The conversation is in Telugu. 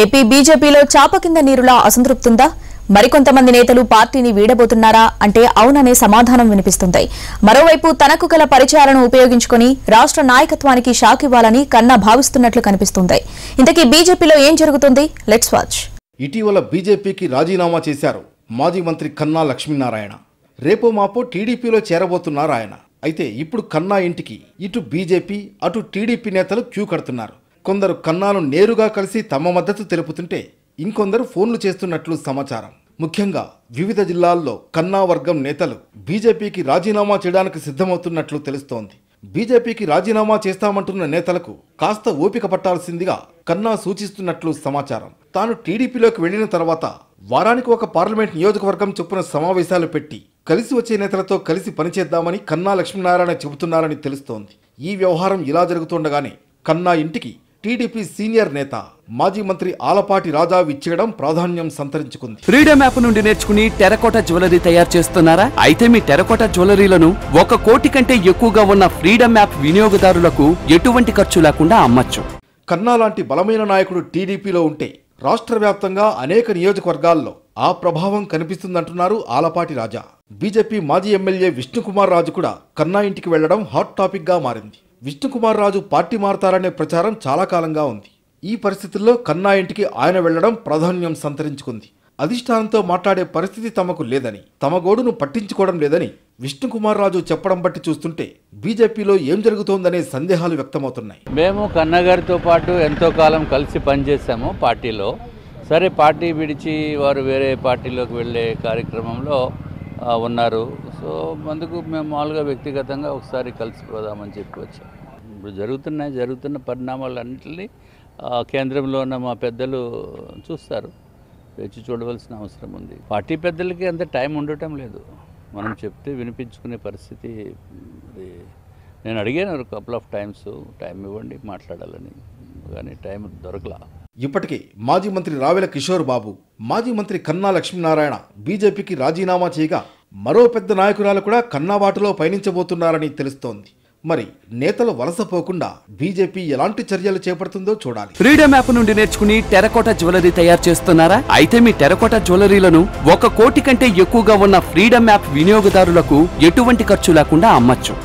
ఏపీ బీజేపీలో చాప కింద నీరులా అసంతృప్తుందా మరికొంతమంది నేతలు పార్టీని వీడబోతున్నారా అంటే అవుననే సమాధానం వినిపిస్తుంది మరోవైపు తనకు గల పరిచయాలను ఉపయోగించుకుని రాష్ట్ర నాయకత్వానికి షాక్ ఇవ్వాలని కన్నా భావిస్తున్నట్లు కనిపిస్తుంది ఇంతకీ బీజేపీలో ఏం జరుగుతుంది లెట్స్ వాచ్ ఇటీవల బీజేపీకి రాజీనామా చేశారు మాజీ మంత్రి కన్నా లక్ష్మీనారాయణ రేపో మాపో టీడీపీలో చేరబోతున్నారాయణ అయితే ఇప్పుడు కన్నా ఇంటికి ఇటు బీజేపీ అటు టీడీపీ నేతలు క్యూ కడుతున్నారు కొందరు కన్నాను నేరుగా కలిసి తమ మద్దతు తెలుపుతుంటే ఇంకొందరు ఫోన్లు చేస్తున్నట్లు సమాచారం ముఖ్యంగా వివిధ జిల్లాల్లో కన్నా వర్గం నేతలు బీజేపీకి రాజీనామా చేయడానికి సిద్ధమవుతున్నట్లు తెలుస్తోంది బీజేపీకి రాజీనామా చేస్తామంటున్న నేతలకు కాస్త ఓపిక పట్టాల్సిందిగా కన్నా సూచిస్తున్నట్లు సమాచారం తాను టీడీపీలోకి వెళ్లిన తర్వాత వారానికి ఒక పార్లమెంట్ నియోజకవర్గం చొప్పున సమావేశాలు పెట్టి కలిసి వచ్చే నేతలతో కలిసి పనిచేద్దామని కన్నా లక్ష్మీనారాయణ చెబుతున్నారని తెలుస్తోంది ఈ వ్యవహారం ఇలా జరుగుతుండగానే కన్నా ఇంటికి టీడీపీ సీనియర్ నేత మాజీ మంత్రి ఆలపాటి రాజా విచ్చేయడం ప్రాధాన్యం సంతరించుకుంది ఫ్రీడమ్ యాప్ నుండి నేర్చుకుని టెరకోట జ్యువెలరీ తయారు చేస్తున్నారా అయితే మీ టెరకోట జ్యువెలరీలను ఒక కోటి కంటే ఎక్కువగా ఉన్న ఫ్రీడమ్ యాప్ వినియోగదారులకు ఎటువంటి ఖర్చు లేకుండా అమ్మచ్చు కన్నా లాంటి బలమైన నాయకుడు టీడీపీలో ఉంటే రాష్ట్ర వ్యాప్తంగా అనేక నియోజకవర్గాల్లో ఆ ప్రభావం కనిపిస్తుందంటున్నారు ఆలపాటి రాజా బీజేపీ మాజీ ఎమ్మెల్యే విష్ణుకుమార్ రాజు కూడా కన్నా ఇంటికి వెళ్లడం హాట్ టాపిక్గా మారింది విష్ణుకుమార్ రాజు పార్టీ మారతారనే ప్రచారం చాలా కాలంగా ఉంది ఈ పరిస్థితుల్లో కన్నా ఇంటికి ఆయన వెళ్లడం ప్రాధాన్యం సంతరించుకుంది అధిష్టానంతో మాట్లాడే పరిస్థితి తమకు లేదని తమ గోడును పట్టించుకోవడం లేదని విష్ణుకుమార్ రాజు చెప్పడం బట్టి చూస్తుంటే బీజేపీలో ఏం జరుగుతోందనే సందేహాలు వ్యక్తమవుతున్నాయి మేము కన్నగారితో పాటు ఎంతో కాలం కలిసి పనిచేశాము పార్టీలో సరే పార్టీ విడిచి వారు వేరే పార్టీలోకి వెళ్ళే కార్యక్రమంలో ఉన్నారు సో అందుకు మేము మామూలుగా వ్యక్తిగతంగా ఒకసారి కలిసిపోదామని చెప్పి వచ్చాం ఇప్పుడు జరుగుతున్న జరుగుతున్న పరిణామాలన్నింటినీ కేంద్రంలో ఉన్న మా పెద్దలు చూస్తారు తెచ్చి చూడవలసిన అవసరం ఉంది పార్టీ పెద్దలకి అంత టైం ఉండటం లేదు మనం చెప్తే వినిపించుకునే పరిస్థితి నేను అడిగాను కపుల్ ఆఫ్ టైమ్స్ టైం ఇవ్వండి మాట్లాడాలని కానీ టైం దొరకలా ఇప్పటికే మాజీ మంత్రి రావెల కిషోర్ బాబు మాజీ మంత్రి కన్నా లక్ష్మీనారాయణ బీజేపీకి రాజీనామా చేయగా మరో పెద్ద నాయకురాలు కూడా కన్నావాటలో పయనించబోతున్నారని తెలుస్తోంది మరి నేతలు వలసపోకుండా బీజేపీ ఎలాంటి చర్యలు చేపడుతుందో చూడాలి ఫ్రీడమ్ యాప్ నుండి నేర్చుకుని టెరకోటా జ్యువెలరీ తయారు చేస్తున్నారా అయితే మీ టెరకోటా జ్యువెలరీలను ఒక కోటి కంటే ఎక్కువగా ఉన్న ఫ్రీడమ్ యాప్ వినియోగదారులకు ఎటువంటి ఖర్చు లేకుండా అమ్మచ్చు